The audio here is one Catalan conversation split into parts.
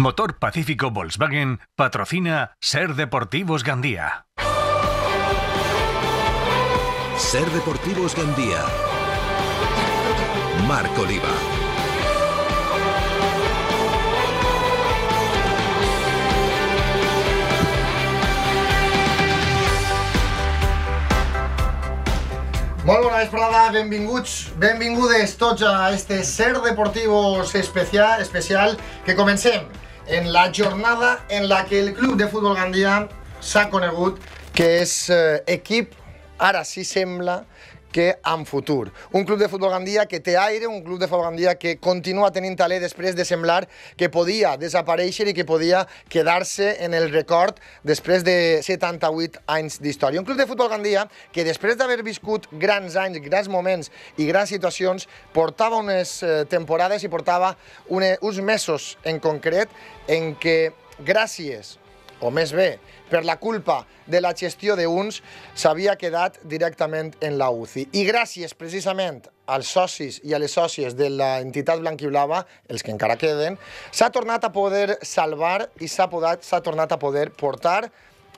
Motor Pacífico Volkswagen patrocina Ser Deportivos Gandía. Ser Deportivos Gandía. Marco Oliva. Molt bona vesprada, benvinguts, benvingudes tots a este Ser Deportivos especial, especial que comencem. en la jornada en la que el Club de Futbol Gandia s'ha conegut que és eh, equip, ara sí sembla, que amb futur. Un club de futbol Gandia que té aire, un club de futbol Gandia que continua tenint talè després de semblar que podia desaparèixer i que podia quedar-se en el record després de 78 anys d'història. Un club de futbol Gandia que després d'haver viscut grans anys, grans moments i grans situacions, portava unes eh, temporades i portava une, uns mesos en concret en què gràcies o més bé, per la culpa de la gestió d'uns, s'havia quedat directament en la UCI. I gràcies precisament als socis i a les sòcies de l'entitat blanquiblava, els que encara queden, s'ha tornat a poder salvar i s'ha tornat a poder portar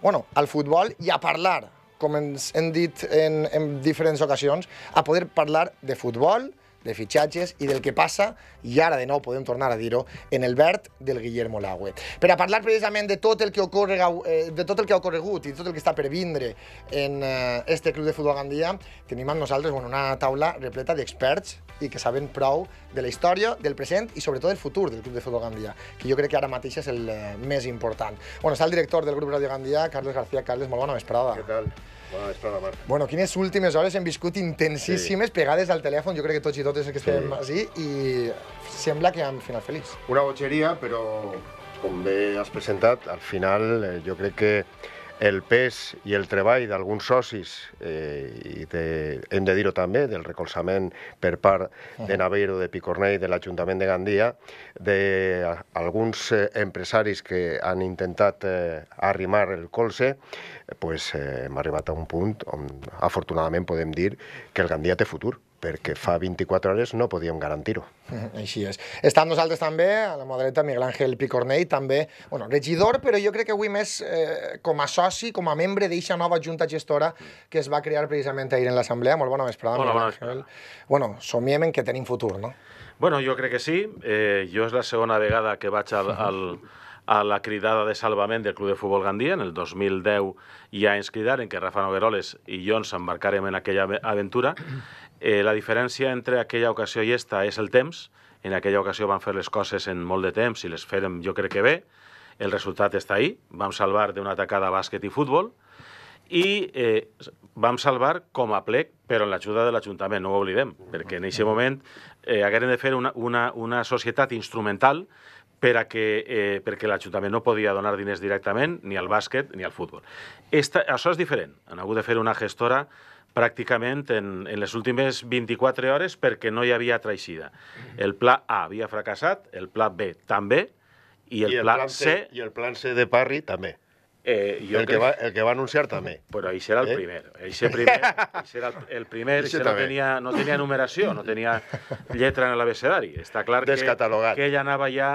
bueno, al futbol i a parlar, com ens hem dit en, en diferents ocasions, a poder parlar de futbol, de fitxatges i del que passa, i ara de nou podem tornar a dir-ho, en el verd del Guillermo Lague. Per a parlar precisament de tot el que, ocorre, eh, de tot el que ha ocorregut i de tot el que està per vindre en eh, este club de futbol gandia, tenim amb nosaltres bueno, una taula repleta d'experts i que saben prou de la història, del present i sobretot del futur del club de futbol gandia, que jo crec que ara mateix és el eh, més important. Bueno, està el director del grup Radio Gandia, Carles García. Carles, molt bona vesprada. Què tal? Bueno, és la Bueno, quines últimes hores hem viscut intensíssimes, sí. pegades al telèfon, jo crec que tots i totes que estem sí. així, i sembla que hem final feliç. Una botxeria, però com bé has presentat, al final eh, jo crec que el pes i el treball d'alguns socis, eh, i de, hem de dir-ho també, del recolzament per part de Naveiro, de Picornell, de l'Ajuntament de Gandia, d'alguns eh, eh, empresaris que han intentat eh, arrimar el colze, pues, eh, hem arribat a un punt on afortunadament podem dir que el Gandia té futur perquè fa 24 hores no podíem garantir-ho. Així és. Està amb nosaltres també, a la mà Miguel Ángel Picornell, també bueno, regidor, però jo crec que avui més eh, com a soci, com a membre d'eixa nova junta gestora que es va crear precisament ahir en l'Assemblea. Molt bona vesprada, Miguel Ángel. Bueno, somiem en que tenim futur, no? Bueno, jo crec que sí. Eh, jo és la segona vegada que vaig al, al, a la cridada de salvament del Club de Futbol Gandia. En el 2010 ja ens cridaren que Rafa Nogueroles i jo ens embarcàrem en aquella aventura. Eh, la diferència entre aquella ocasió i esta és el temps. En aquella ocasió van fer les coses en molt de temps i les fèrem jo crec que bé. El resultat està ahí. Vam salvar d'una atacada bàsquet i futbol i eh, vam salvar com a plec, però amb l'ajuda de l'Ajuntament, no ho oblidem, perquè en aquest moment eh, haguem de fer una, una, una societat instrumental per a que, eh, perquè l'Ajuntament no podia donar diners directament ni al bàsquet ni al futbol. Esta, això és diferent. Han hagut de fer una gestora pràcticament en, en les últimes 24 hores perquè no hi havia traeixida. Mhm. El pla A havia fracassat, el pla B també, i el, I el pla pla C... I el pla C de Parri també. Eh, jo el, que, que va, el que va anunciar també. Però això era el eh? primer. Això primer, eixe era el, el primer, això no tenia, no tenia numeració, no tenia lletra en l'abecedari. Està clar que, que ell anava ja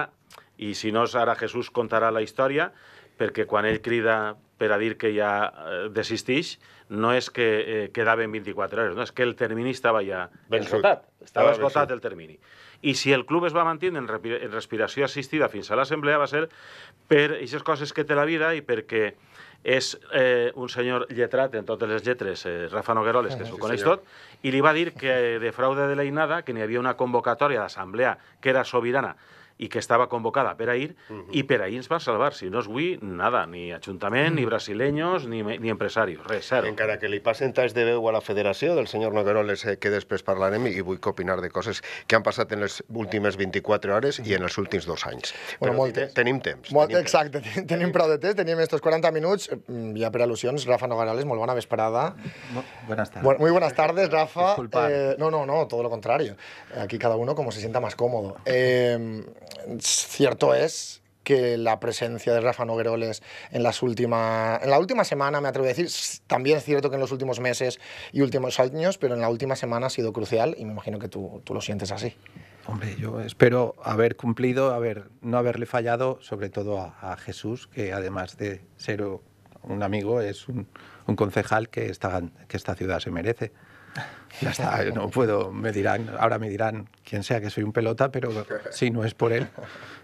i si no, ara Jesús contarà la història, perquè quan ell crida per a dir que ja eh, desistix, no és que eh, quedaven 24 hores, no, és que el termini estava ja... Ben esgotat. Estava esgotat el termini. I si el club es va mantenir en, en respiració assistida fins a l'assemblea va ser per aquestes coses que té la vida i perquè és eh, un senyor lletrat en totes les lletres, eh, Rafa Nogueroles, que s'ho sí, coneix senyor. tot, i li va dir que de fraude de l'einada, que n'hi havia una convocatòria d'assemblea que era sobirana, i que estava convocada per ahir, uh -huh. i per ahir ens va salvar. Si no és avui, nada, ni Ajuntament, uh -huh. ni mm. brasileños, ni, ni empresaris, res, zero. Encara que li passen talls de veu a la federació del senyor Nogueroles, eh, que després parlarem i vull opinar de coses que han passat en les últimes 24 hores i en els últims dos anys. Bueno, Però moltes, tenim temps. Molt, tenim exacte, temps. tenim, tenim prou de temps, tenim estos 40 minuts. Mm, ja per al·lusions, Rafa Nogueroles, molt bona vesprada. buenas tardes. Bueno, muy buenas tardes, Rafa. Eh, no, no, no, todo lo contrario. Aquí cada uno como se sienta más cómodo. Eh, cierto es que la presencia de Rafa Nogueroles en, las últimas en la última semana, me atrevo a decir, también es cierto que en los últimos meses y últimos años, pero en la última semana ha sido crucial y me imagino que tú, lo sientes así. Hombre, yo espero haber cumplido, haber, no haberle fallado, sobre todo a, Jesús, que además de ser un amigo, es un, concejal que que esta ciudad se merece. Ya está, no puedo, me dirán, ahora me dirán quien sea que soy un pelota, pero si no es por él,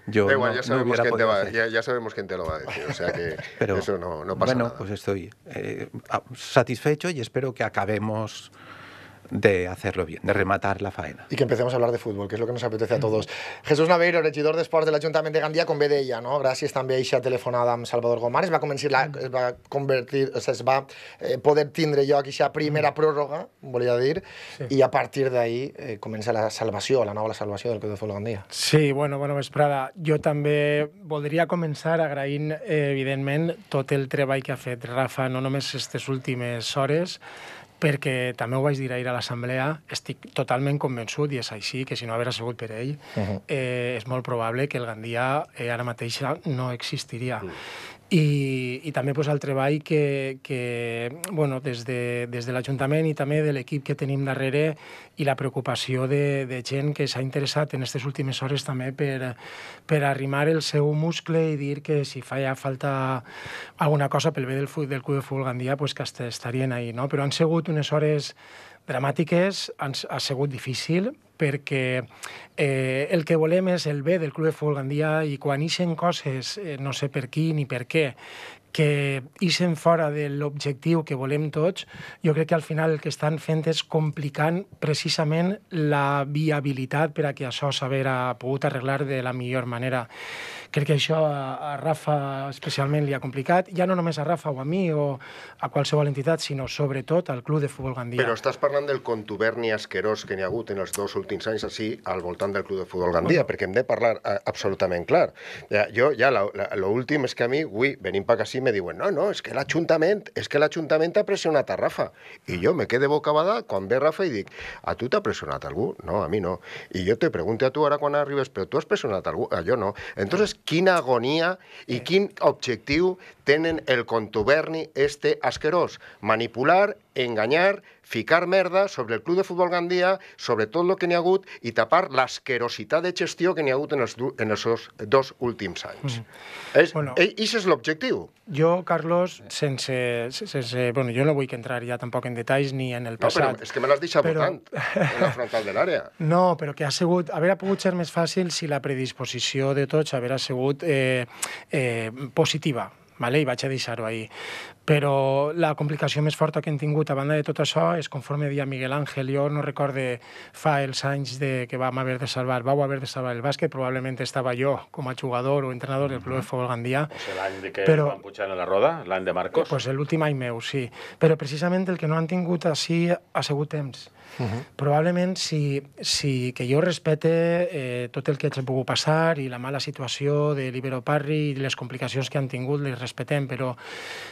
yo ya, sabemos quién te va, lo va a decir, o sea que pero, eso no, no pasa nada. Bueno, pues estoy eh, satisfecho y espero que acabemos de hacerlo bien, de rematar la faena. Y que empecemos a hablar de fútbol, que es lo que nos apetece a todos. Jesús Naveiro, regidor de Esports de l'Ajuntament de Gandia, com ve deia, no? gràcies també a aquesta telefonada amb Salvador Gomar, es va, convencer la, es va convertir, o sea, es va eh, poder tindre lloc aquesta primera pròrroga, volia dir, sí. i a partir d'ahir eh, comença la salvació, la nova salvació del Club de Futbol Gandia. Sí, bueno, bueno, vesprada. Jo també voldria començar agraint, eh, evidentment, tot el treball que ha fet Rafa, no només aquestes últimes hores, perquè també ho vaig dir ahir a l'assemblea, estic totalment convençut, i és així, que si no haguera sigut per ell, uh mhm. -huh. eh, és molt probable que el Gandia eh, ara mateix no existiria. Uh mm. -huh i, i també pues, el treball que, que bueno, des de, des de l'Ajuntament i també de l'equip que tenim darrere i la preocupació de, de gent que s'ha interessat en aquestes últimes hores també per, per arrimar el seu muscle i dir que si fa ja falta alguna cosa pel bé del, del club de futbol Gandia pues, que estarien ahí. No? Però han sigut unes hores dramàtiques, han, ha sigut difícil, perquè eh, el que volem és el bé del Club de Futbol Gandia i quan ixen coses, eh, no sé per qui ni per què, que ixen fora de l'objectiu que volem tots, jo crec que al final el que estan fent és complicant precisament la viabilitat per a que això s'haver eh, pogut arreglar de la millor manera. Crec que això a, a Rafa especialment li ha complicat, ja no només a Rafa o a mi o a qualsevol entitat, sinó sobretot al Club de Futbol Gandia. Però estàs parlant del contuberni asquerós que n'hi ha hagut en els dos últims anys així al voltant del Club de Futbol Gandia, no. perquè hem de parlar eh, absolutament clar. Ja, jo ja l'últim és que a mi, ui, venim per aquí me diuen no, no, és que l'Ajuntament és que l'Ajuntament ha pressionat a Rafa. I jo me quedo bocabada quan ve Rafa i dic a tu t'ha pressionat algú? No, a mi no. I jo te pregunto a tu ara quan arribes, però tu has pressionat algú? A ah, jo no. Entonces, quina agonia i quin objectiu tenen el contuberni este asquerós, manipular engañar, ficar merda sobre el Club de Futbol Gandia, sobre tot el que n'hi ha hagut i tapar l'asquerositat de gestió que n'hi ha hagut en els, en els dos, dos últims anys. Mm. És, bueno, e, és l'objectiu. Jo, Carlos, sense, sense... Bueno, jo no vull que entrar ja tampoc en detalls ni en el passat. No, però és que me l'has deixat però... votant en la frontal de l'àrea. No, però que ha sigut... Haver ha pogut ser més fàcil si la predisposició de tots haver sigut eh, eh, positiva vale? i vaig a deixar-ho ahir. Però la complicació més forta que hem tingut a banda de tot això és conforme dia Miguel Ángel, jo no recorde fa els anys de que vam haver de salvar, vau haver de salvar el bàsquet, probablement estava jo com a jugador o entrenador del Club de Futbol Gandia. O sigui, l'any que però, van pujar a la roda, l'any de Marcos? Doncs pues l'últim any meu, sí. Però precisament el que no han tingut així ha sigut temps. Uh -huh. Probablement, si, si que jo respete eh, tot el que hagi pogut passar i la mala situació de Libero Parri i les complicacions que han tingut, les respetem, però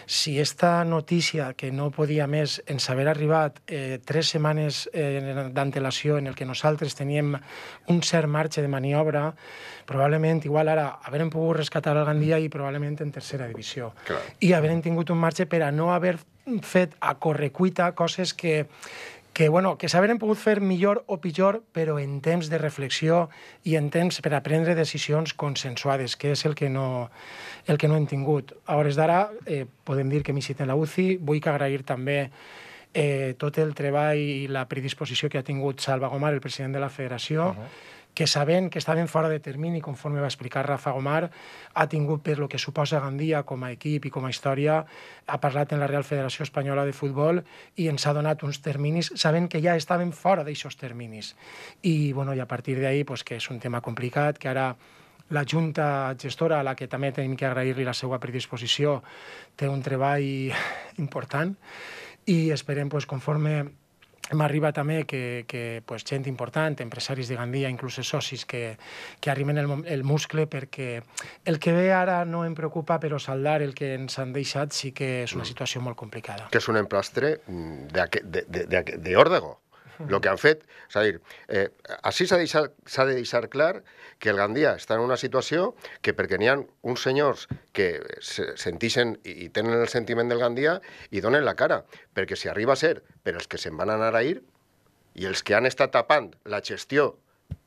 si esta notícia, que no podia més ens haver arribat eh, tres setmanes eh, d'antelació en el que nosaltres teníem un cert marge de maniobra, probablement, igual ara, haver pogut rescatar el Gandia i probablement en tercera divisió. Clar. I haver tingut un marge per a no haver fet a correcuita coses que que, bueno, que saber hem pogut fer millor o pitjor, però en temps de reflexió i en temps per a prendre decisions consensuades, que és el que no, el que no hem tingut. A hores d'ara eh, podem dir que m'hi citen la UCI. Vull que agrair també eh, tot el treball i la predisposició que ha tingut Salva Gomar, el president de la federació, uh -huh que sabent que estaven fora de termini, conforme va explicar Rafa Gomar, ha tingut per lo que suposa Gandia com a equip i com a història, ha parlat en la Real Federació Espanyola de Futbol i ens ha donat uns terminis sabent que ja estaven fora d'aixòs terminis. I, bueno, i a partir d'ahí, pues, que és un tema complicat, que ara la Junta Gestora, a la que també tenim que agrair-li la seva predisposició, té un treball important i esperem, pues, conforme hem arribat també que, que pues, gent important, empresaris de Gandia, inclús socis que, que arriben el, el muscle perquè el que ve ara no em preocupa, però saldar el que ens han deixat sí que és una mm. situació molt complicada. Que és un emplastre mm, d'Òrdago. -huh. El que han fet, és a dir, eh, així s'ha de, deixar, de deixar clar que el Gandia està en una situació que perquè n'hi ha uns senyors que se sentixen i, i tenen el sentiment del Gandia i donen la cara, perquè si arriba a ser per els que se'n van anar a ir i els que han estat tapant la gestió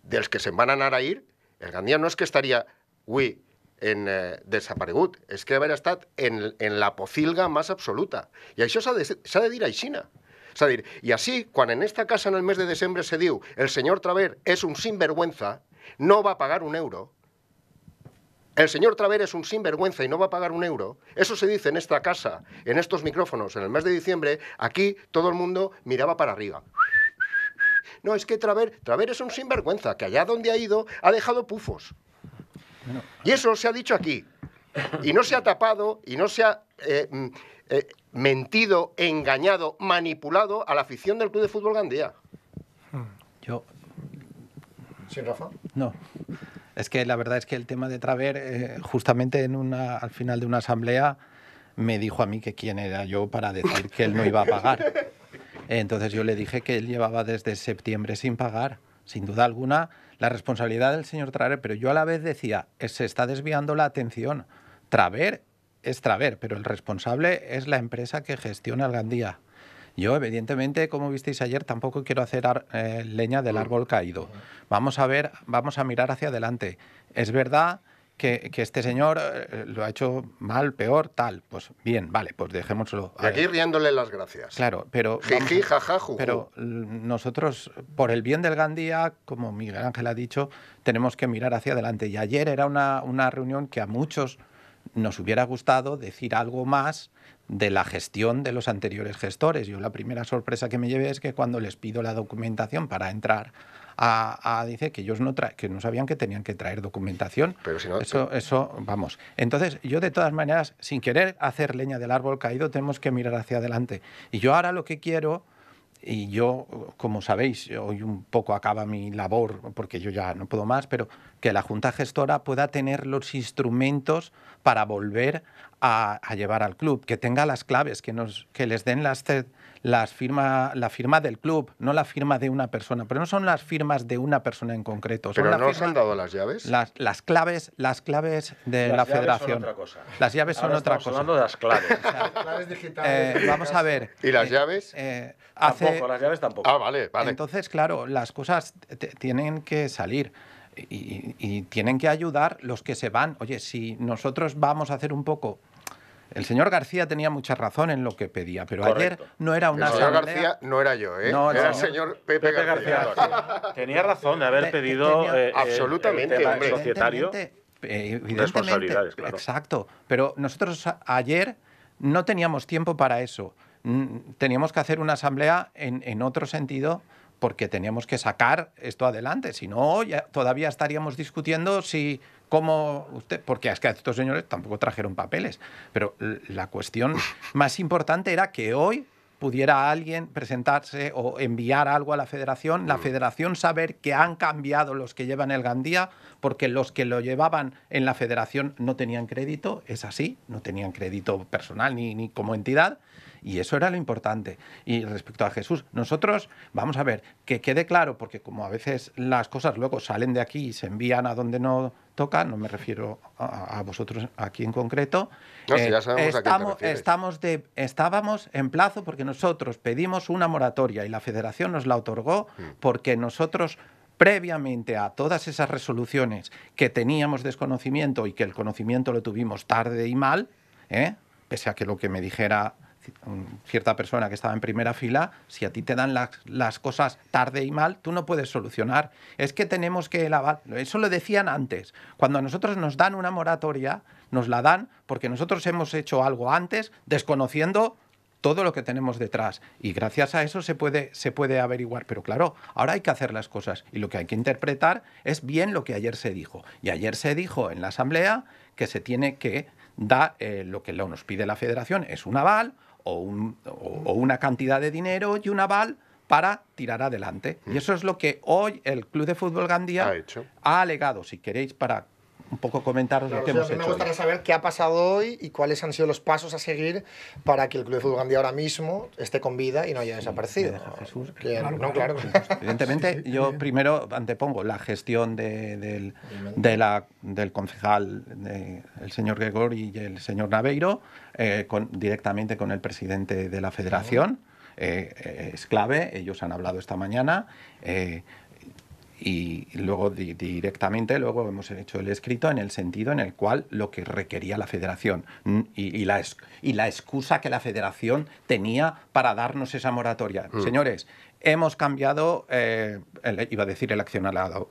dels que se'n van anar a ir, el Gandia no és que estaria avui en, eh, desaparegut, és que haver estat en, en la pocilga més absoluta. I això s'ha de, de dir aixina. y así cuando en esta casa en el mes de diciembre se dio el señor Traver es un sinvergüenza, no va a pagar un euro, el señor Traver es un sinvergüenza y no va a pagar un euro. Eso se dice en esta casa, en estos micrófonos. En el mes de diciembre, aquí todo el mundo miraba para arriba. No, es que Traver, Traver es un sinvergüenza, que allá donde ha ido ha dejado pufos. Y eso se ha dicho aquí. Y no se ha tapado y no se ha eh, mm, eh, mentido, engañado, manipulado a la afición del Club de Fútbol Gandía. Yo. ¿Sí, Rafa? No. Es que la verdad es que el tema de Traver, eh, justamente en una, al final de una asamblea, me dijo a mí que quién era yo para decir que él no iba a pagar. Entonces yo le dije que él llevaba desde septiembre sin pagar, sin duda alguna, la responsabilidad del señor Traver, pero yo a la vez decía, eh, se está desviando la atención. Traver es Traver, pero el responsable es la empresa que gestiona el Gandía. Yo, evidentemente, como visteis ayer, tampoco quiero hacer eh, leña del árbol caído. Vamos a ver, vamos a mirar hacia adelante. Es verdad que, este señor eh, lo ha hecho mal, peor, tal. Pues bien, vale, pues dejémoslo. Y aquí riéndole las gracias. Claro, pero. Pero mm, nosotros, por el bien del Gandía, como Miguel Ángel ha dicho, tenemos que mirar hacia adelante. Y ayer era una, una reunión que a muchos nos hubiera gustado decir algo más de la gestión de los anteriores gestores. Yo la primera sorpresa que me llevé es que cuando les pido la documentación para entrar a, dice que ellos no que no sabían que tenían que traer documentación. Pero si eso, eh. eso, vamos. Entonces, yo de todas maneras, sin querer hacer leña del árbol caído, tenemos que mirar hacia adelante. Y yo ahora lo que quiero y yo, como sabéis, hoy un poco acaba mi labor, porque yo ya no puedo más, pero que la Junta Gestora pueda tener los instrumentos para volver a, llevar al club, que tenga las claves, que, nos, que les den las, las firma, la firma del club, no la firma de una persona, pero no son las firmas de una persona en concreto. ¿Pero no han dado las llaves? Las, claves, las claves de las llaves Son otra cosa. Las llaves son otra cosa. hablando de las claves. digitales. Eh, vamos a ver. ¿Y las eh, llaves? Eh, tampoco, las llaves tampoco. Ah, vale, vale. Entonces, claro, las cosas tienen que salir. y tienen que ayudar los que se van. Oye, si nosotros vamos a hacer un poco el señor García tenía mucha razón en lo que pedía, pero ayer no era una el señor García no era yo, ¿eh? No, era el señor Pepe, García. tenía razón de haber pedido eh, eh, absolutamente el responsabilidades, claro. Exacto, pero nosotros ayer no teníamos tiempo para eso. Teníamos que hacer una asamblea en, en otro sentido porque teníamos que sacar esto adelante. Si no, ya, todavía estaríamos discutiendo si ¿Cómo usted? Porque es que estos señores tampoco trajeron papeles. Pero la cuestión más importante era que hoy pudiera alguien presentarse o enviar algo a la federación, la mm. federación saber que han cambiado los que llevan el Gandía, porque los que lo llevaban en la federación no tenían crédito, es así, no tenían crédito personal ni, ni como entidad. Y eso era lo importante. Y respecto a Jesús, nosotros, vamos a ver, que quede claro, porque como a veces las cosas luego salen de aquí y se envían a donde no toca, no me refiero a, vosotros aquí en concreto. Eh, estamos, estábamos en plazo porque nosotros pedimos una moratoria y la Federación nos la otorgó hmm. porque nosotros previamente a todas esas resoluciones que teníamos desconocimiento y que el conocimiento lo tuvimos tarde y mal, ¿eh? pese a que lo que me dijera cierta persona que estaba en primera fila, si a ti te dan las, cosas tarde y mal, tú no puedes solucionar. Es que tenemos que el aval, Eso lo decían antes. Cuando a nosotros nos dan una moratoria, nos la dan porque nosotros hemos hecho algo antes desconociendo todo lo que tenemos detrás. Y gracias a eso se puede, se puede averiguar. Pero claro, ahora hay que hacer las cosas. Y lo que hay que interpretar es bien lo que ayer se dijo. Y ayer se dijo en la Asamblea que se tiene que dar eh, lo que nos pide la Federación. Es un aval, o, una cantidad de dinero y un aval para tirar adelante. Y mm. eso es lo que hoy el Club de Fútbol Gandía ha, ha alegado, si queréis, para un poco comentaros lo que hemos hecho. Me gustaría saber qué ha pasado hoy y cuáles han sido los pasos a seguir para que el Club de Fútbol Gandía ahora mismo esté con vida y no haya desaparecido. Evidentemente, yo primero antepongo la gestión del, del concejal, el señor Gregor y el señor Naveiro, eh, directamente con el presidente de la federación. Eh, eh, es clave, ellos han hablado esta mañana y luego directamente luego hemos hecho el escrito en el sentido en el cual lo que requería la federación y, la, y la excusa que la federación tenía para darnos esa moratoria. Mm. Señores, hemos cambiado, eh, iba a decir el accionariado,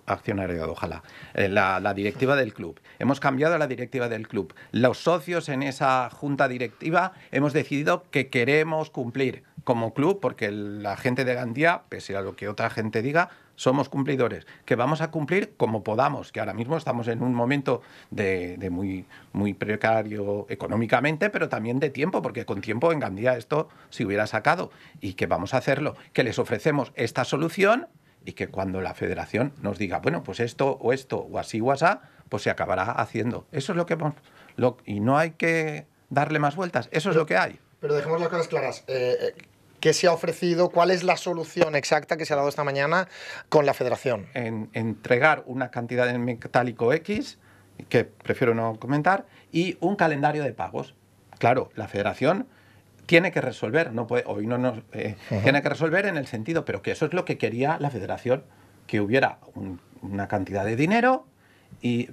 ojalá, eh, la, directiva del club. Hemos cambiado la directiva del club. Los socios en esa junta directiva hemos decidido que queremos cumplir como club, porque la gente de Gandía, pese a lo que otra gente diga, somos cumplidores, que vamos a cumplir como podamos, que ahora mismo estamos en un momento de, muy, precario económicamente, pero también de tiempo, porque con tiempo en Gandía esto se hubiera sacado y que vamos a hacerlo, que les ofrecemos esta solución y que cuando la federación nos diga, bueno, pues esto o esto o así o así pues se acabará haciendo. Eso es lo que... Lo, y no hay que darle más vueltas, eso es lo que hay. Pero dejemos las cosas claras. Eh, eh, qué se ha ofrecido, cuál es la solución exacta que se ha dado esta mañana con la federación. En, entregar una cantidad de metálico X, que prefiero no comentar, y un calendario de pagos. Claro, la federación tiene que resolver, no puede, hoy no nos, eh, tiene que resolver en el sentido, pero que eso es lo que quería la federación, que hubiera una cantidad de dinero,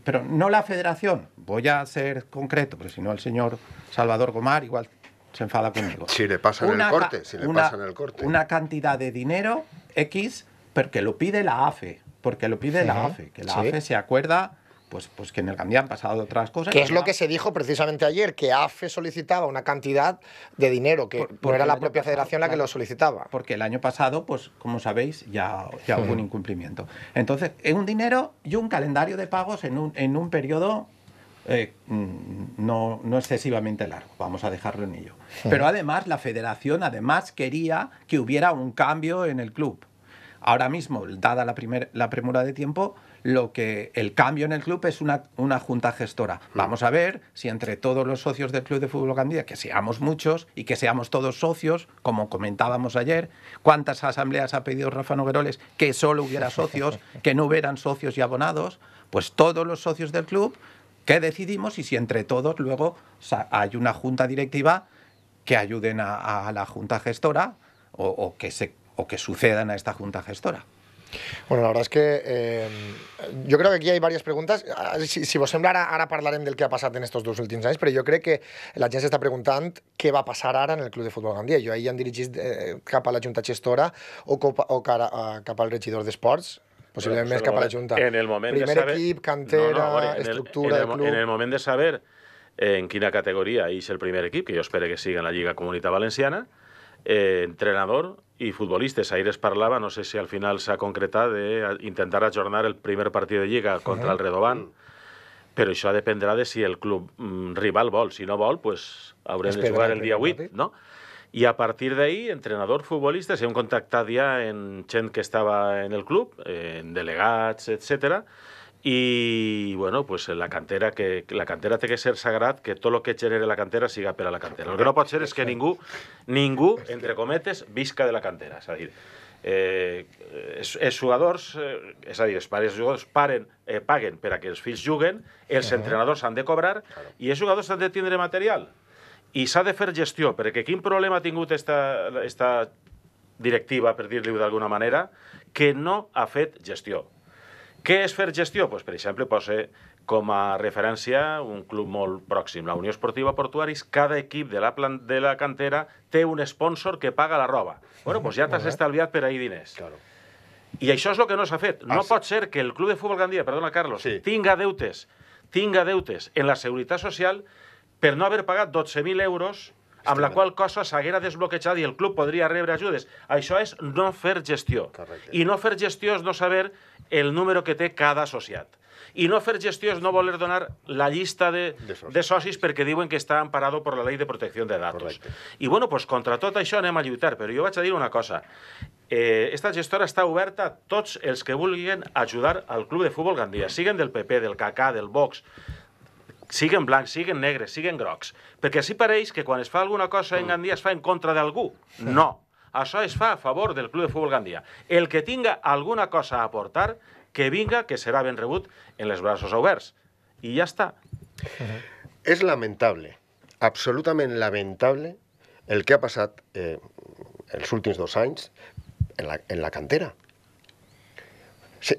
pero no la federación, voy a ser concreto, pero si no el señor Salvador Gomar igual se enfada conmigo. Si le pasa una, el corte, si le una, el corte. Una cantidad de dinero X, porque lo pide la AFE, porque lo pide la AFE, que la AFE se acuerda pues, pues, que en el cambio han pasado otras cosas. Que es lo que se dijo precisamente ayer, que AFE solicitaba una cantidad de dinero, que era la propia federación la que lo solicitaba. Porque el año pasado, pues como sabéis, ya, hubo un incumplimiento. Entonces, un dinero y un calendario de pagos en en un periodo eh, mm, no, no, excesivamente largo, vamos a dejarlo en ello. Pero además la federación además quería que hubiera un cambio en el club. Ahora mismo, dada la, primera la premura de tiempo, lo que el cambio en el club es una, junta gestora. Mm. Vamos a ver si entre todos los socios del Club de Fútbol candida, que seamos muchos y que seamos todos socios, como comentábamos ayer, cuántas asambleas ha pedido Rafa Nogueroles que solo hubiera socios, que no hubieran socios y abonados, pues todos los socios del club qué decidimos y si entre todos luego hay una junta directiva que ayuden a, a la junta gestora o, o, que se, o que sucedan a esta junta gestora. Bueno, la verdad es que eh, yo creo que aquí hay varias preguntas. Si, si vos sembla, ara, ara parlarem del que ha passat en aquests dos últims anys, però jo crec que la gent s'està preguntant què va passar ara en el Club de Futbol Gandia. Jo ahir em dirigit eh, cap a la Junta Gestora o, o cara, eh, cap al regidor d'Esports, Possiblement més cap a la Junta. En el moment Primer de saber... equip, cantera, no, no, estructura en el, estructura en el, club... En el moment de saber en quina categoria és el primer equip, que jo espero que sigui en la Lliga Comunitat Valenciana, eh, entrenador i futbolistes. Ahir es parlava, no sé si al final s'ha concretat, d'intentar ajornar el primer partit de Lliga contra el Redoban, però això dependrà de si el club mm, rival vol. Si no vol, pues, haurem Espera de jugar el dia 8, no? Y a partir de ahí, entrenador, futbolista, se han contactado ya en Chen que estaba en el club, en delegats, etc. I, bueno, pues la cantera, que, la cantera té que ser sagrat que tot el que genere la cantera siga per a la cantera. El que no pot ser és que ningú, ningú, entre cometes, visca de la cantera. És a dir, eh, els, els jugadors, eh, és a dir, els pares jugadors paren, eh, paguen per a que els fills juguen, els entrenadors han de cobrar i els jugadors han de tindre material. I s'ha de fer gestió, perquè quin problema ha tingut esta, esta directiva, per dir-li-ho d'alguna manera, que no ha fet gestió. Què és fer gestió? Pues, per exemple, posa com a referència un club molt pròxim, la Unió Esportiva Portuaris, cada equip de la, plan de la cantera té un sponsor que paga la roba. Bueno, pues ja t'has estalviat per ahir diners. Claro. I això és el que no s'ha fet. No ah, pot ser que el Club de Futbol Gandia, perdona Carlos, sí. tinga deutes, tinga deutes en la Seguretat Social per no haver pagat 12.000 euros amb la qual cosa s'haguera desbloquejat i el club podria rebre ajudes. Això és no fer gestió. Correcte. I no fer gestió és no saber el número que té cada associat. I no fer gestió és no voler donar la llista de, de, socis. de socis perquè diuen que està amparado per la llei de protecció de dades. Correcte. I bueno, pues, contra tot això anem a lluitar, però jo vaig a dir una cosa. Eh, esta gestora està oberta a tots els que vulguin ajudar al Club de Futbol Gandia, siguen del PP, del KK, del Vox, siguen blancs, siguen negres, siguen grocs. Perquè així pareix que quan es fa alguna cosa en Gandia es fa en contra d'algú. No. Això es fa a favor del Club de Futbol Gandia. El que tinga alguna cosa a aportar, que vinga, que serà ben rebut en les braços oberts. I ja està. Eh. És lamentable, absolutament lamentable, el que ha passat eh, els últims dos anys en la, en la cantera.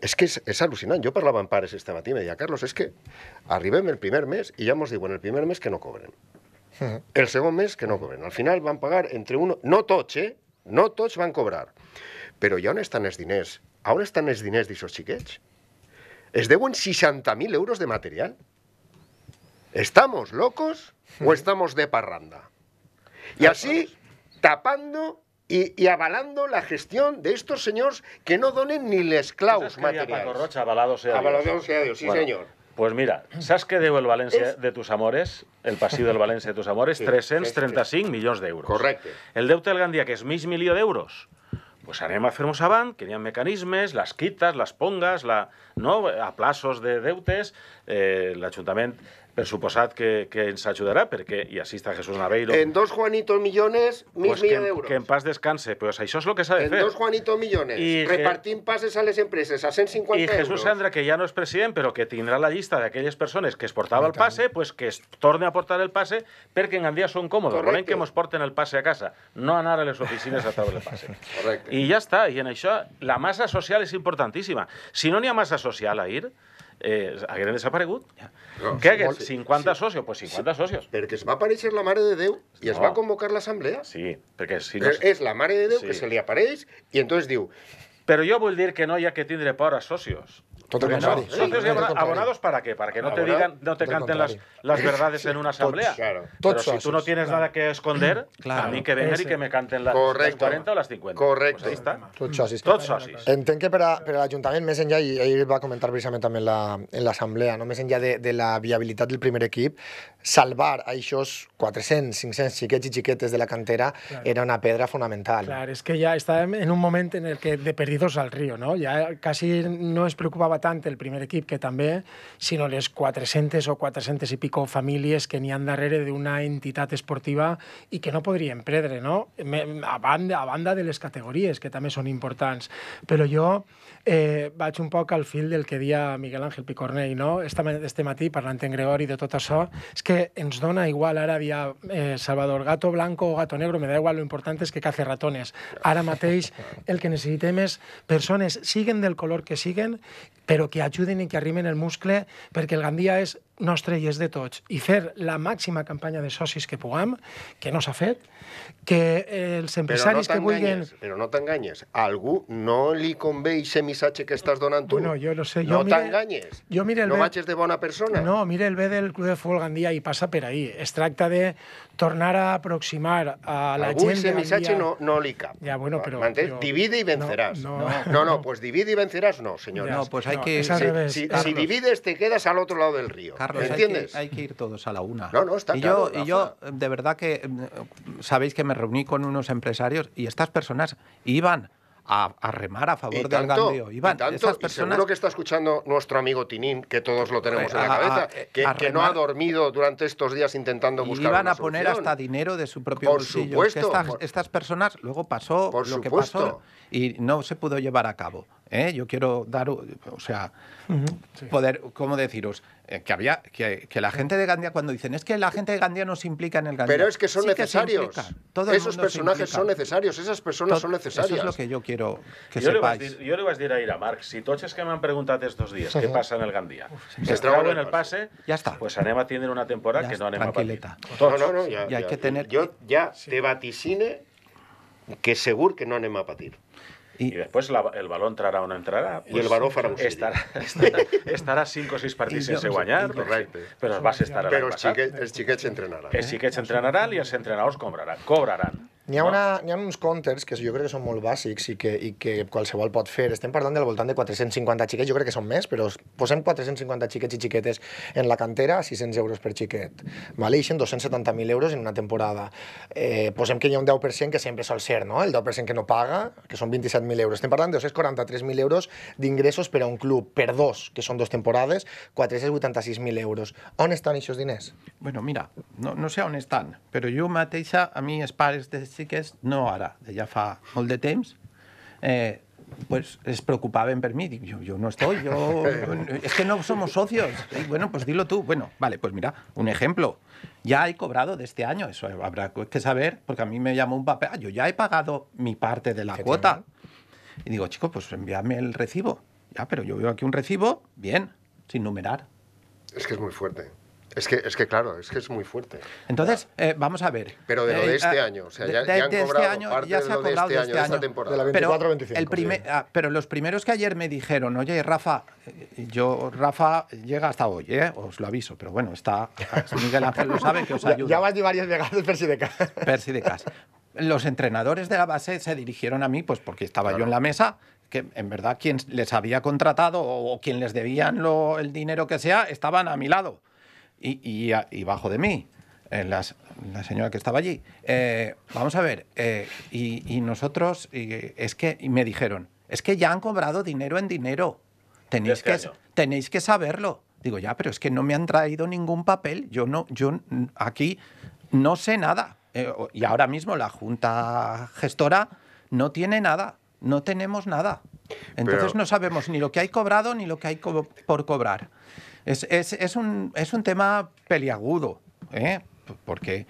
Es que es alucinante. Yo hablaba en pares este matí y me Carlos, es que en el primer mes y ya hemos dicho en el primer mes que no cobren. El segundo mes que no cobren. Al final van a pagar entre uno... No toche eh? No touch van a cobrar. Pero ya no están es dinés, Ahora están es dinés de esos chiquets. Es deuen 60.000 euros de material. ¿Estamos locos o estamos de parranda? Y así, tapando y, avalando la gestión de estos señores que no donen ni les claus materiales. avalado sea avalado sea Dios, sí señor. Pues mira, ¿sabes qué debo el Valencia de tus amores, el pasivo del Valencia de tus amores? 335 millones de euros. Correcto. El deute del Gandía, que es mil millones de euros. pues anem a fer-nos que quitas, las pongas, la, no? a plazos de deutes, el eh, ayuntamiento... Per suposat que, que ens ajudarà, perquè hi assista Jesús Naveiro. En dos Juanitos Millones, mig pues milió d'euros. Que en pas descanse, però pues això és el que s'ha de en fer. En dos Juanitos Millones, I repartint que... passes a les empreses a 150 euros. I Jesús Sandra, que ja no és president, però que tindrà la llista d'aquelles persones que es portava el passe, pues que es torni a portar el passe perquè en dia són còmodes. Correcte. Volem que ens porten el passe a casa, no anar a les oficines a treure el passe. Correcte. I ja està, i en això la massa social és importantíssima. Si no n'hi ha massa social a ir, eh, hagueren desaparegut. No, Què hagués? Molt... 50 sí. socios? Pues 50 sí. socios. Perquè es va aparèixer la Mare de Déu i es va convocar l'assemblea. Sí, perquè si no... És la Mare de Déu sí. que se li apareix i entonces diu... Però jo vull dir que no hi ha que tindre por a socios. Todos abonados, para qué? Para que no te digan, no te canten las, las verdades en una asamblea. Claro. Pero si tú no tienes nada que esconder, a mí que vengan y que me canten las, las 40 o las 50. Pues Correcto. Pues ahí está. todos socios Tots que para para el ayuntamiento me ya, y ahí va a comentar también la en la, asamblea no? més ya de, de la viabilidad del primer equipo salvar a esos 400, 500 chiquetes y chiquetes de la cantera era una piedra fundamental Claro, es que ya estaba en un momento en el que de perdidos al río, ¿no? Ya casi no es preocupaba tant el primer equip, que també, sinó les 400 o 400 i pico famílies que n'hi han darrere d'una entitat esportiva i que no podrien perdre, no? A banda, a banda de les categories, que també són importants. Però jo Eh, vaig un poc al fil del que dia Miguel Ángel Picornell, no? Esta, este matí, parlant en Gregori de tot això, és que ens dona igual ara dia eh, Salvador Gato Blanco o Gato Negro, me da igual, lo important és que cace ratones. Ara mateix el que necessitem és persones, siguen del color que siguen, però que ajuden i que arrimen el muscle, perquè el Gandia és nostre i és de tots, i fer la màxima campanya de socis que puguem, que no s'ha fet, que els empresaris no que vulguin... Però no t'enganyes, a algú no li convé aquest missatge que estàs donant tu. Bueno, jo no sé, jo no t'enganyes, no bé... vagis de bona persona. No, mire el bé del Club de Futbol Gandia i passa per ahí. Es tracta de tornar a aproximar a la algú gent... Algú aquest missatge no, no li cap. Ja, bueno, però... Jo... Divide i venceràs. No, no, no, no, no pues divide i vencerás no, señores. No, pues hay no, que... Si, si, si, divides te quedes al otro lado del río. ¿Entiendes? Hay, que, ir todos a la una. No, no, está y Yo, y yo, de verdad que mm, sabéis que me reuní con unos empresarios y estas personas iban a, remar a favor del gandeo. y personas... que está escuchando nuestro amigo Tinín, que todos lo tenemos eh, en la cabeza, eh, que, no ha dormido durante estos días intentando buscar Iban a poner hasta dinero de su propio por bolsillo. Supuesto, estas, personas luego pasó por lo que pasó y no se pudo llevar a cabo. ¿eh? Yo quiero dar, o sea, poder, ¿cómo deciros? Eh, que había que, la gente de Gandía cuando dicen es que la gente de Gandía no se implica en el Gandía. Pero es que son necesarios. Esos personajes son necesarios, esas personas son necesarias. Eso es lo que yo quiero que yo Le yo le a decir a ir a si tú que me han preguntado estos días, ¿qué pasa en el Gandía? se trabaja en el pase, ya está pues Anema tiene una temporada que no anema va No, no, no, hay que tener... yo ya te vaticine que seguro que no anema a patir. I, y después la, el baló entrarà o no entrarà. Pues, y el baló farà estarà, estarà, estarà 5 o 6 partits sense guanyar, correcte. però els vas estar a Però els, xiquet, els xiquets entrenaran. Els xiquets entrenaran i els entrenadors cobraran. cobraran. N'hi ha, una, ha uns counters que jo crec que són molt bàsics i que, i que qualsevol pot fer. Estem parlant del voltant de 450 xiquets, jo crec que són més, però posem 450 xiquets i xiquetes en la cantera a 600 euros per xiquet. Vale? Ixen 270.000 euros en una temporada. Eh, posem que hi ha un 10% que sempre sol ser, no? el 10% que no paga, que són 27.000 euros. Estem parlant de 243.000 euros d'ingressos per a un club, per dos, que són dos temporades, 486.000 euros. On estan aquests diners? Bueno, mira, no, no sé on estan, però jo mateixa, a mi els pares de es no ahora, de fa all the temps, eh, pues es preocupado en permitir. Yo, no estoy, yo... Es que no somos socios. Y bueno, pues dilo tú. Bueno, vale, pues mira, un ejemplo. Ya he cobrado de este año, eso habrá que saber, porque a mí me llamó un papel, ah, yo ya he pagado mi parte de la cuota. Y digo, chico, pues envíame el recibo. Ya, pero yo veo aquí un recibo, bien, sin numerar. Es que es muy fuerte. Es que, es que claro, es que es muy fuerte. Entonces, eh, vamos a ver. Pero de lo de eh, este ah, año, o sea, ya, de, han este cobrado ya se de lo de este año, este esta temporada. pero, el ah, pero los primeros que ayer me dijeron, oye, Rafa, eh, yo, Rafa llega hasta hoy, ¿eh? os lo aviso, pero bueno, está, Miguel Ángel lo sabe, que os ayuda. ya, ya vas varias llegados de Cas. de Cas. Los entrenadores de la base se dirigieron a mí, pues porque estaba yo en la mesa, que en verdad quien les había contratado o, o quien les debían lo, el dinero que sea, estaban a mi lado y, bajo de mí. La, señora que estaba allí. Eh, vamos a ver, eh, y, nosotros, es que me dijeron, es que ya han cobrado dinero en dinero. Este tenéis, que, saberlo. Digo, ya, pero es que no me han traído ningún papel. Yo no, yo aquí no sé nada. Eh, y ahora mismo la Junta Gestora no tiene nada. No tenemos nada. Entonces no sabemos ni lo que hay cobrado ni lo que hay por cobrar. Es, un, es un, tema peliagudo, ¿eh? porque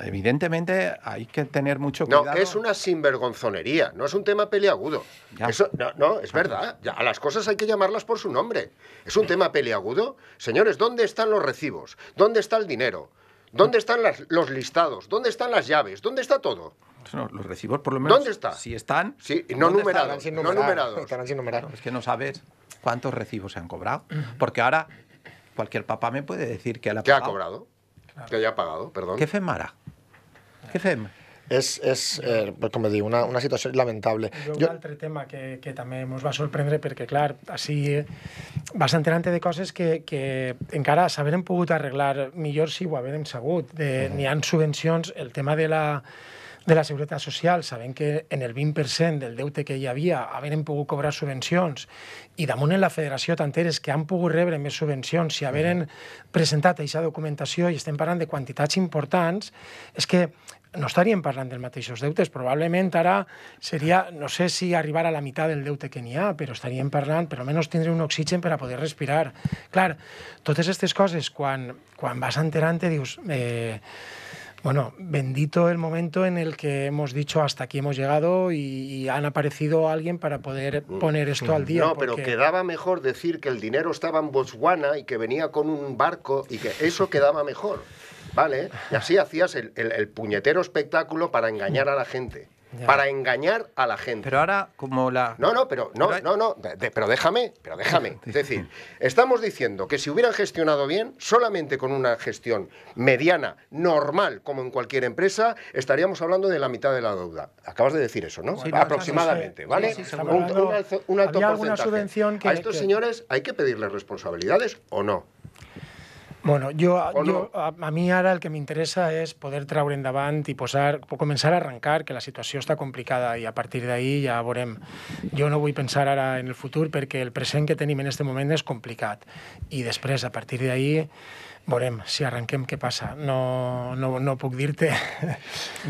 evidentemente hay que tener mucho cuidado. No, es una sinvergonzonería, no es un tema peliagudo. no, es ah, pues. verdad. a las cosas hay que llamarlas por su nombre. Es un tema peliagudo. Señores, ¿dónde están los recibos? ¿Dónde está el dinero? ¿Dónde están los listados? ¿Dónde están las llaves? ¿Dónde está todo? los recibos, por lo menos. ¿Dónde está? Si están. no, numerados, no numerados. es que no sabes cuántos recibos se han cobrado. Porque ahora cualquier papá me puede decir que la ha Que ha cobrado, claro. que haya pagado, perdón. Què fem ara? Què fem? és, és eh, com dic, una, una situació lamentable. Jo, jo... Un altre tema que, que també ens va sorprendre, perquè, clar, així eh, vas enterant de coses que, que encara s'haverem pogut arreglar millor si ho haverem sabut. De, uh -huh. N'hi han subvencions, el tema de la de la Seguretat Social, saben que en el 20% del deute que hi havia havent pogut cobrar subvencions i damunt en la Federació Tanteres que han pogut rebre més subvencions si haveren presentat aquesta documentació i estem parlant de quantitats importants, és que no estaríem parlant dels mateixos deutes. Probablement ara seria, no sé si arribar a la meitat del deute que n'hi ha, però estaríem parlant, però almenys tindre un oxigen per a poder respirar. Clar, totes aquestes coses, quan, quan vas enterant, te dius... Eh, Bueno, bendito el momento en el que hemos dicho hasta aquí hemos llegado y, han aparecido alguien para poder mm, poner esto mm. al día. No, pero quedaba mejor decir que el dinero estaba en Botswana y que venía con un barco y que eso quedaba mejor. Vale, y así hacías el puñetero espectáculo para engañar a la gente para engañar a la gente. Pero ahora, como la. No, no, pero no, no, pero déjame, pero déjame. Es decir, estamos diciendo que si hubieran gestionado bien, solamente con una gestión mediana, normal, como en cualquier empresa, estaríamos hablando de la mitad de la deuda. Acabas de decir eso, ¿no? Aproximadamente, ¿vale? Sí, un, un, alto, Que, a estos señores hay que pedirles responsabilidades o no. Bueno, jo, no? jo, a, a mi ara el que m'interessa és poder treure endavant i posar, començar a arrencar, que la situació està complicada i a partir d'ahir ja veurem. Jo no vull pensar ara en el futur perquè el present que tenim en aquest moment és complicat. I després, a partir d'ahir, veurem si arrenquem què passa. No, no, no puc dir-te.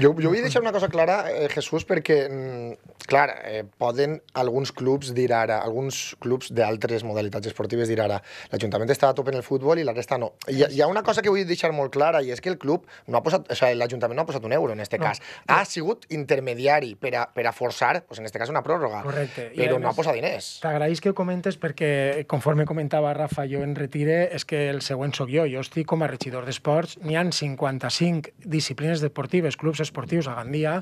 Jo, jo vull deixar una cosa clara, eh, Jesús, perquè, mm, clar, eh, poden alguns clubs dir ara, alguns clubs d'altres modalitats esportives dir ara, l'Ajuntament està a top en el futbol i la resta no. Hi, hi ha una cosa que vull deixar molt clara i és que el club no ha posat, o sigui, l'Ajuntament no ha posat un euro en aquest no. cas. Ha sigut intermediari per a, per a forçar, pues, en aquest cas, una pròrroga. Correcte. Però I, no ha posat diners. T'agraeix que ho comentes perquè, conforme comentava Rafa, jo en retire, és que el següent sóc jo. Jo estic com a regidor d'esports. N'hi han 55 disciplines deportives, clubs esportius a Gandia,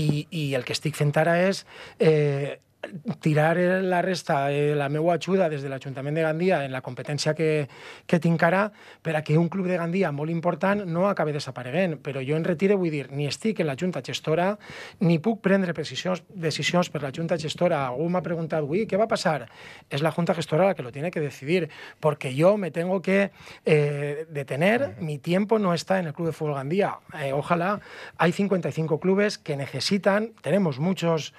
i, i el que estic fent ara és eh, tirar la resta de la meva ajuda des de l'Ajuntament de Gandia en la competència que, que tinc ara per a que un club de Gandia molt important no acabe desapareguent. Però jo en retire vull dir, ni estic en la Junta Gestora, ni puc prendre decisions, decisions per la Junta Gestora. Algú m'ha preguntat, ui, què va passar? És la Junta Gestora la que lo tiene que decidir, perquè jo me tengo que eh, detener, mi tiempo no està en el Club de futbol Gandia. Eh, ojalá, hay 55 clubes que necesitan, tenemos muchos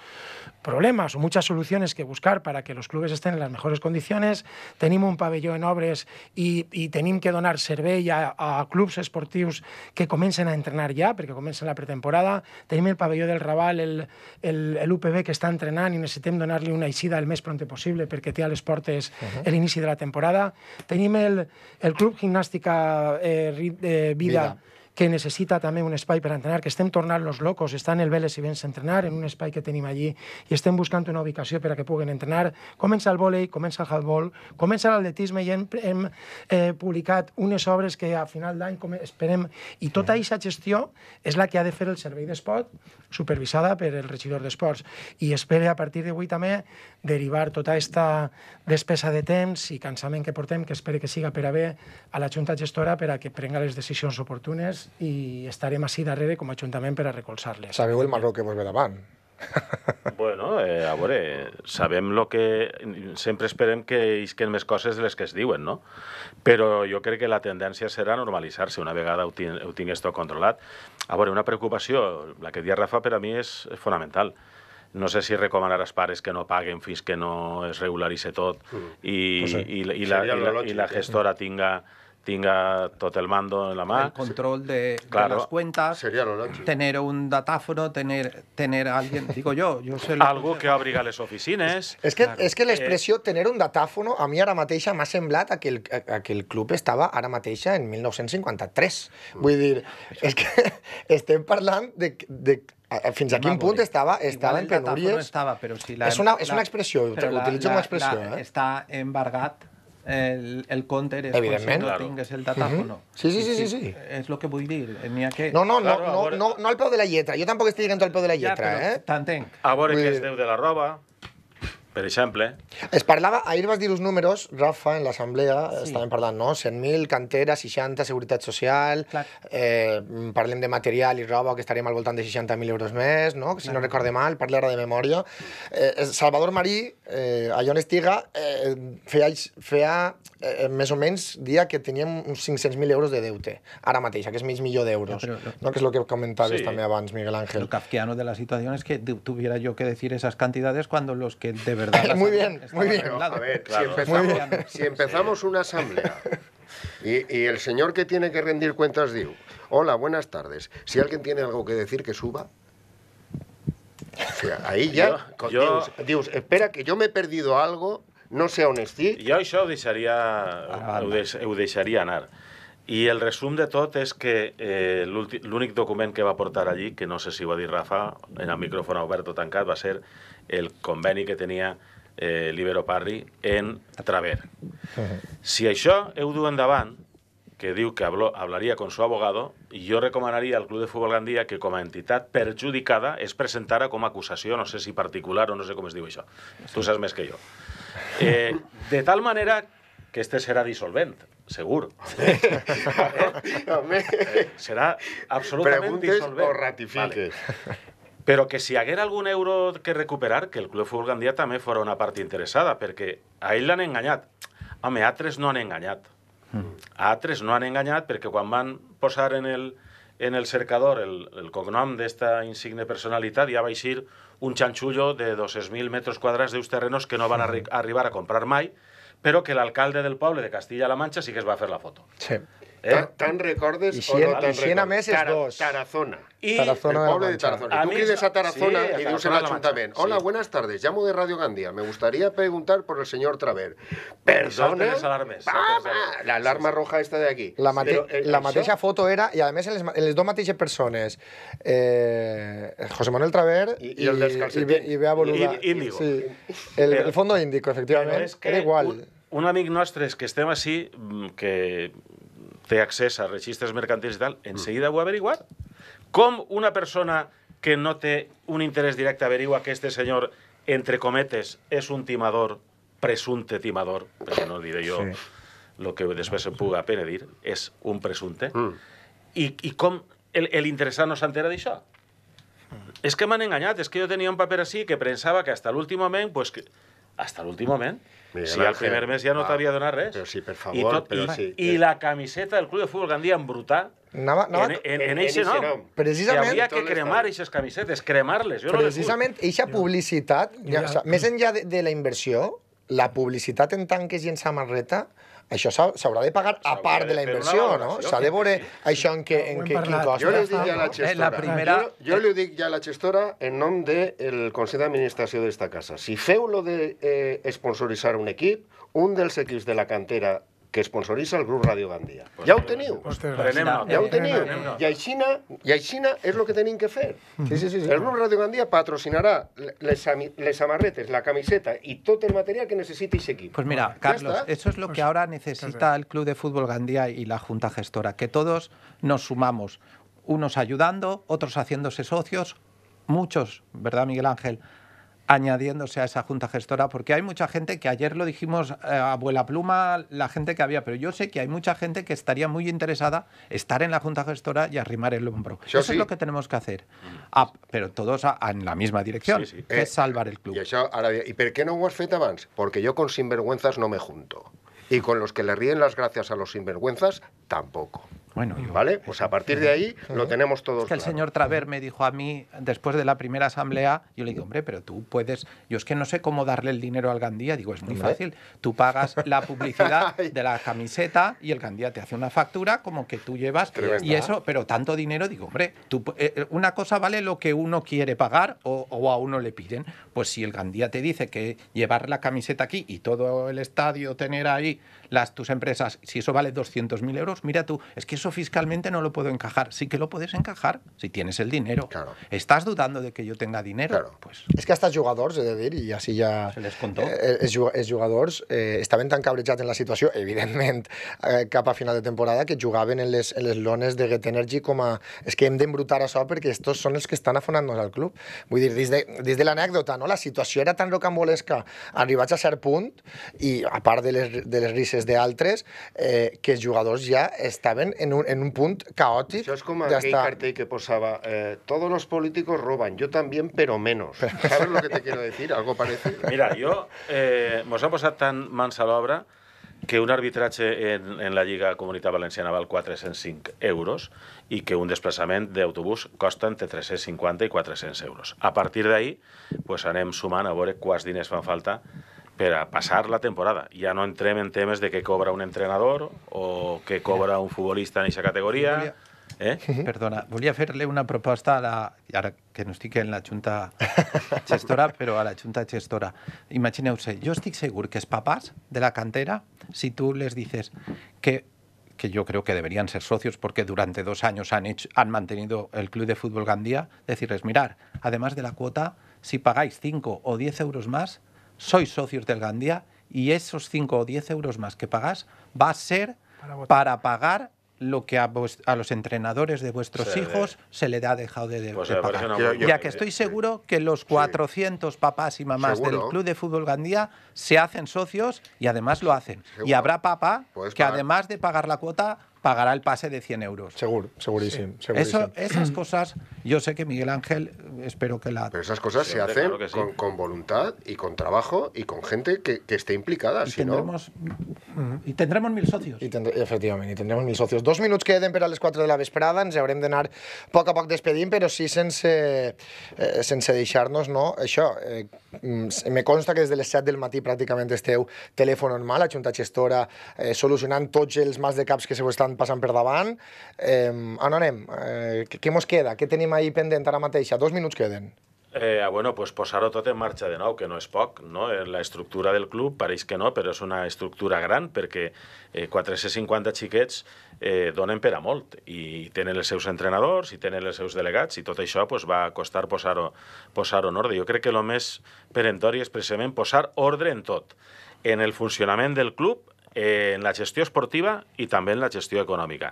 problemas o muchas soluciones que buscar para que los clubes estén en las mejores condiciones. Tenim un pavelló en obres i, i tenim que donar servei a, a clubs esportius que comencen a entrenar ja, perquè comença la pretemporada. Tenim el pavelló del Raval, el, el, el UPB que està entrenant i necessitem donar-li una eixida el més pront possible perquè té a les portes uh -huh. l'inici de la temporada. Tenim el, el Club Gimnàstica eh, eh, Vida, Vida que necessita també un espai per entrenar, que estem tornant-los locos, estan el Vélez i vens a entrenar en un espai que tenim allí i estem buscant una ubicació per a que puguen entrenar. Comença el vòlei, comença el handball, comença l'atletisme i hem, hem eh, publicat unes obres que a final d'any esperem. I tota aquesta gestió és la que ha de fer el servei d'esport, supervisada per el regidor d'esports. I espere a partir d'avui també derivar tota aquesta despesa de temps i cansament que portem, que espero que siga per a bé a la Junta Gestora per a que prenga les decisions oportunes i estarem així darrere com a Ajuntament per a recolzar-les. Sabeu el marró que vos ve davant. Bueno, eh, a veure, sabem lo que... Sempre esperem que isquen més coses de les que es diuen, no? Però jo crec que la tendència serà normalitzar-se una vegada ho, tinc, ho tingués tot controlat. A veure, una preocupació, la que dia Rafa per a mi és, és fonamental. No sé si recomanar als pares que no paguen fins que no es regularitze tot mm. i, mm. pues sí. i, i, la, i, la, i la eh? gestora tinga... Mm tenga todo el mando en la mano. El control de, claro. de las cuentas. Sería lo lógico. Tener un datáfono, tener, tener alguien, digo yo, yo sé lo Algo que abriga las oficines. És que, claro. és que l'expressió eh, tener un datáfono a mi ara mateixa m'ha semblat a que, el, a, a que el club estava ara mateixa en 1953. Mm. Vull dir, és que estén parlant de, de fins a quin punt estava, estava en penúries. No estava, però si la, és, una, és una expressió, utilitzo com a expressió. La, eh? Està embargat el, el counter es Evidentment, si no claro. tingues el data mm -hmm. o no. Sí, sí, sí, sí, sí. És el que vull dir. N'hi eh, ha que... No, no, claro, no, no, no, no al peu de la lletra. Jo tampoc estic dient al peu de la lletra. Ja, eh? T'entenc. A veure què es deu de la roba per exemple. Es parlava, ahir vas dir els números, Rafa, en l'assemblea, sí. estàvem parlant, no? 100.000, cantera, 60, seguretat social, eh, parlem de material i roba, que estaríem al voltant de 60.000 euros més, no? Si Clar. no recorde mal, parla ara de memòria. Eh, eh, Salvador Marí, eh, allà on estiga, eh, feia, feia eh, més o menys dia que teníem uns 500.000 euros de deute, ara mateix, que és mig milió d'euros, no, lo... no? que és el que comentaves sí. també abans, Miguel Ángel. Lo kafkiano de la situació és es que tuviera jo que decir esas cantidades quan los que de muy bien, muy bien. A ver, si empezamos, una asamblea y, el señor que tiene que rendir cuentas digo hola, buenas tardes, si alguien tiene algo que decir que suba, ahí ya, yo, espera que yo me he perdido algo, no sea honesto. Yo yo eso ah, I el resum de tot és que eh, l'únic document que va portar allí, que no sé si ho va dir Rafa, en el micròfon obert o tancat, va ser el conveni que tenia eh, l'Ibero Parri en Traver. Si això heu dut endavant, que diu que habló, hablaria con su abogado, jo recomanaria al Club de Futbol Gandia que com a entitat perjudicada es presentara com a acusació, no sé si particular o no sé com es diu això. Sí. Tu saps més que jo. Eh, de tal manera que este serà dissolvent, Segur. Home. Eh, serà absolutament Preguntes dissolvent. o ratifiques. Vale. Però que si haguera algun euro que recuperar, que el Club Futbol Gandia també fora una part interessada, perquè a ell l'han enganyat. Home, a altres no han enganyat. A altres no han enganyat perquè quan van posar en el, en el cercador el, el cognom d'esta insigne personalitat ja va eixir un xanxullo de 200.000 metres quadrats d'uns terrenos que no van arri arribar a comprar mai pero que el alcalde del pueblo de Castilla-La Mancha sí que es va a hacer la foto. Sí. ¿Eh? Tan, recordes 100 o Meses, dos. Tarazona. Y el pueblo de, Tarazona. Tú quieres a Tarazona y dices al ayuntamiento. Hola, buenas tardes. Llamo de Radio Gandía. Me gustaría preguntar por el señor Traver. Perdona. La alarma roja está de aquí. La, mate, eh, la foto era, y además en les, doy les José Manuel Traver y el Y Bea Boluda. El, fondo índico, efectivamente. Era igual. Un, amigo nuestro es que estemos así, mm, que té accés a registres mercantils i tal, en mm. seguida ho averiguar. Com una persona que no té un interès directe averigua que este senyor, entre cometes, és un timador, presumpte timador, perquè no diré jo sí. lo que després em puga penedir, és un presumpte, mm. i, i com l'interessat no s'entera d'això? Mm. És que m'han enganyat, és que jo tenia un paper així que pensava que hasta l'últim moment pues, que, hasta el último moment. Mira, si el primer mes ja no t'havia donat res. Però sí, per favor. I, tot, però i, sí, i eh. la camiseta del Club de Futbol Gandia embrutar anava, anava, en, en, en, en eixe nom. Precisament, que havia que cremar aquestes camisetes, cremar-les. Precisament, eixa publicitat, ja, o sea, més enllà de, de la inversió, la publicitat en tanques i en samarreta, això s'haurà de pagar a part de la inversió, no? S'ha de veure això en què, en que, quin cost. Jo li dic ja a la eh, gestora, la primera... jo, jo li dic ja a la gestora en nom del de Consell d'Administració d'esta casa. Si feu lo de eh, sponsoritzar un equip, un dels equips de la cantera que sponsoriza el Grupo Radio Gandía... Pues ...ya lo ho ...ya pues pues Ya ja ho es I aixina, aixina es lo que tienen que hacer... Sí, sí, sí, El Club Radio Gandía patrocinará... les, amarretes, la camiseta ...y todo el material que necesite ese equipo... Pues mira, Carlos, eso es lo que ahora necesita el Club de Fútbol Gandía... y la Junta Gestora, que todos nos sumamos, unos ayudando, otros haciéndose socios, muchos, ¿verdad, Miguel Ángel?, añadiéndose a esa junta gestora, porque hay mucha gente que ayer lo dijimos eh, abuela pluma, la gente que había, pero yo sé que hay mucha gente que estaría muy interesada estar en la junta gestora y arrimar el hombro. eso es lo que tenemos que hacer, mm. ah, pero todos en la misma dirección, que es eh, salvar el club. Y, por qué no ho has Porque yo con sinvergüenzas no me junto, y con los que le ríen las gracias a los sinvergüenzas tampoco. Bueno, mm. ¿vale? Pues a partir de ahí lo tenemos todo. Es que el señor Traver me dijo a mí, después de la primera asamblea, yo le digo, hombre, pero tú puedes. Yo es que no sé cómo darle el dinero al Gandía. Digo, es muy fácil. Tú pagas la publicidad de la camiseta y el Gandía te hace una factura como que tú llevas. Y eso, pero tanto dinero, digo, hombre, eh, eh, una cosa vale lo que uno quiere pagar o, o, a uno le piden. Pues si el Gandía te dice que llevar la camiseta aquí y todo el estadio tener ahí las, tus empresas, si eso vale 200.000 euros, mira tú, es que eso fiscalmente no lo puedo encajar. Sí que lo puedes encajar si tienes el dinero. Claro. ¿Estás dudando de que yo tenga dinero? Claro. Pues... es que hasta jugadores, jugadors, he de dir, y así ya... Se les contó. Eh, eh es, es jugadors eh, estaven tan cabrejats en la situació, evidentment, eh, cap a final de temporada, que jugaven en les, en les lones de Get Energy com a... Es que hem d'embrutar això perquè estos són els que estan afonant-nos al club. Vull dir, des de, des de l'anècdota, no? la situació era tan rocambolesca, arribats a cert punt, i a part de les, de les risques baixes d'altres, eh, que els jugadors ja estaven en un, en un punt caòtic. Això és com aquell estar... cartell que posava eh, todos los políticos roban, yo también, pero menos. ¿Sabes lo que te quiero decir? Algo parecido. Mira, jo... Eh, mos ha posat tan mans a l'obra que un arbitratge en, en la Lliga Comunitat Valenciana val 405 euros i que un desplaçament d'autobús costa entre 350 i 400 euros. A partir d'ahir pues anem sumant a veure quants diners fan falta pero pasar la temporada. ...ya no entremen en temas de qué cobra un entrenador o qué cobra un futbolista en esa categoría... Eh? Perdona, volví a hacerle una propuesta a la... ahora que no que en la Junta ...Chestora, pero a la Junta Gestora. imagínese yo estoy seguro que es papás... de la cantera, si tú les dices que que yo creo que deberían ser socios porque durante dos años han, hecho, han mantenido el Club de Fútbol Gandía, decirles, mirar, además de la cuota, si pagáis 5 o 10 euros más, sois socios del Gandía y esos 5 o 10 euros más que pagas... va a ser para, pagar lo que a, los entrenadores de vuestros hijos se le ha dejado de, pues, eh, pagar. ya que estoy seguro que los 400 papás y mamás del Club de Fútbol Gandía se hacen socios y además lo hacen. Y habrá papá que además de pagar la cuota pagará el pase de 100 euros. Seguro, segurísimo. esas cosas, yo sé que Miguel Ángel, espero que la... Pero esas cosas se hacen con, con, voluntad y con trabajo y con gente que, esté implicada. Y, si tendremos, no... y tendremos mil socios. y tendremos mil socios. Dos minutos queden pero a las 4 de la vesprada, se abren de nar poco a poco despedir pero sí sense, eh, no, eso eh, Mm, me consta que des de les 7 del matí pràcticament esteu telèfon en mà, la Junta Gestora, eh, solucionant tots els mals de caps que se estan passant per davant. Eh, ah, on anem? Eh, què mos queda? Què tenim ahir pendent ara mateix? Dos minuts queden. Eh, ah, bueno, pues posar-ho tot en marxa de nou, que no és poc. No? Eh, la estructura del club pareix que no, però és una estructura gran perquè eh, 450 xiquets eh, donen per a molt i tenen els seus entrenadors i tenen els seus delegats i tot això pues, va costar posar-ho posar en ordre. Jo crec que el més perentori és precisament posar ordre en tot, en el funcionament del club, eh, en la gestió esportiva i també en la gestió econòmica.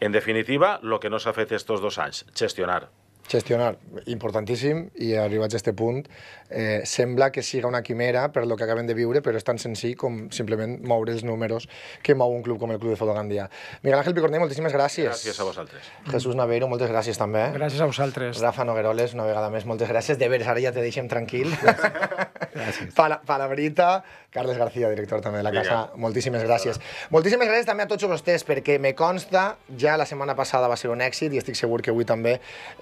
En definitiva, el que no s'ha fet aquests dos anys, gestionar gestionar, importantíssim, i arribats a aquest punt, eh, sembla que siga una quimera per lo que acabem de viure, però és tan senzill com simplement moure els números que mou un club com el Club de Fotogandia. Gandia. Miguel Ángel Picorné, moltíssimes gràcies. Gràcies a vosaltres. Jesús Naveiro, moltes gràcies també. Gràcies a vosaltres. Rafa Nogueroles, una vegada més, moltes gràcies. De veres, ara ja te deixem tranquil. gràcies. Palabrita, Carles García, director també de la casa, Vinga. moltíssimes gràcies. Moltíssimes gràcies també a tots vostès, perquè me consta, ja la setmana passada va ser un èxit i estic segur que avui també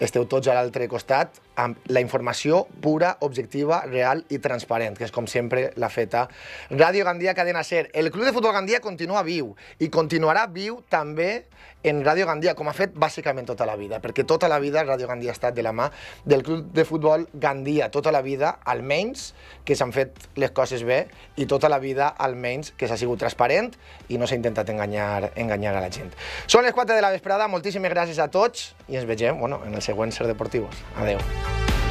esteu tots a l'altre costat amb la informació pura, objectiva, real i transparent, que és com sempre la feta. Ràdio Gandia, Cadena Ser. El Club de Futbol Gandia continua viu i continuarà viu també en Ràdio Gandia, com ha fet bàsicament tota la vida, perquè tota la vida Ràdio Gandia ha estat de la mà del club de futbol Gandia, tota la vida, almenys, que s'han fet les coses bé i tota la vida, almenys, que s'ha sigut transparent i no s'ha intentat enganyar, enganyar a la gent. Són les 4 de la vesprada, moltíssimes gràcies a tots i ens vegem bueno, en el següent Ser Deportivos. Adeu.